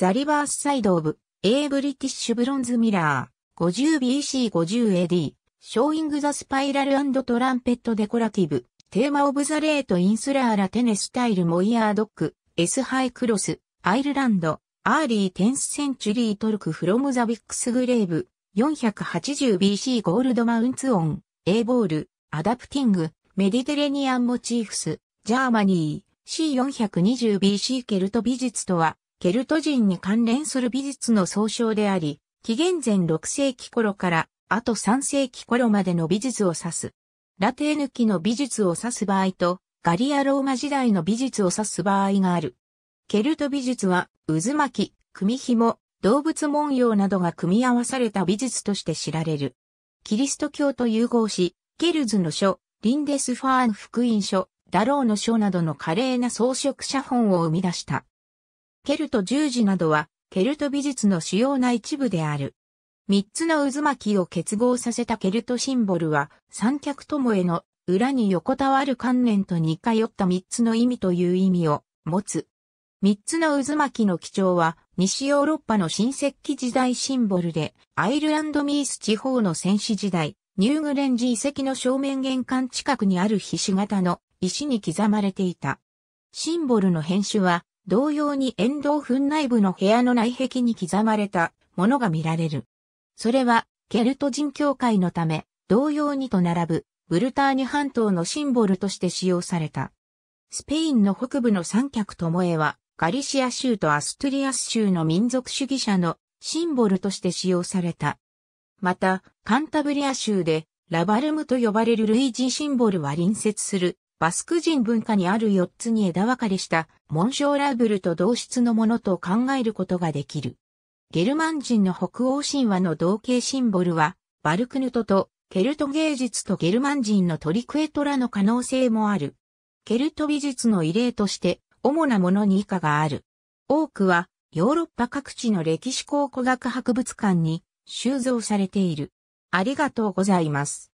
ザリバースサイドオブ、A ブリティッシュブロンズミラー、50BC50AD、ショーイングザスパイラルトランペットデコラティブ、テーマオブザレートインスラーラテネスタイルモイヤードック、S ハイクロス、アイルランド、アーリーテンスセンチュリートルクフロムザビックスグレーブ、480BC ゴールドマウンツオン、A ボール、アダプティング、メディテレニアンモチーフス、ジャーマニー、C420BC ケルト美術とは、ケルト人に関連する美術の総称であり、紀元前6世紀頃からあと3世紀頃までの美術を指す。ラテーヌ期の美術を指す場合と、ガリアローマ時代の美術を指す場合がある。ケルト美術は、渦巻き、組紐、動物文様などが組み合わされた美術として知られる。キリスト教と融合し、ケルズの書、リンデスファーン福音書、ダローの書などの華麗な装飾写本を生み出した。ケルト十字などは、ケルト美術の主要な一部である。三つの渦巻きを結合させたケルトシンボルは、三脚ともへの裏に横たわる観念と似通った三つの意味という意味を持つ。三つの渦巻きの基調は、西ヨーロッパの新石器時代シンボルで、アイルランドミース地方の戦士時代、ニューグレンジ遺跡の正面玄関近くにある菱形の石に刻まれていた。シンボルの変種は同様に沿道粉内部の部屋の内壁に刻まれたものが見られる。それは、ケルト人教会のため、同様にと並ぶ、ブルターニュ半島のシンボルとして使用された。スペインの北部の三脚ともえは、ガリシア州とアストゥリアス州の民族主義者のシンボルとして使用された。また、カンタブリア州でラバルムと呼ばれる類似シンボルは隣接するバスク人文化にある4つに枝分かれした紋章ラブルと同質のものと考えることができる。ゲルマン人の北欧神話の同型シンボルは、バルクヌトとケルト芸術とゲルマン人のトリクエトラの可能性もある。ケルト美術の異例として主なものに以下がある。多くはヨーロッパ各地の歴史考古学博物館に収蔵されている。ありがとうございます。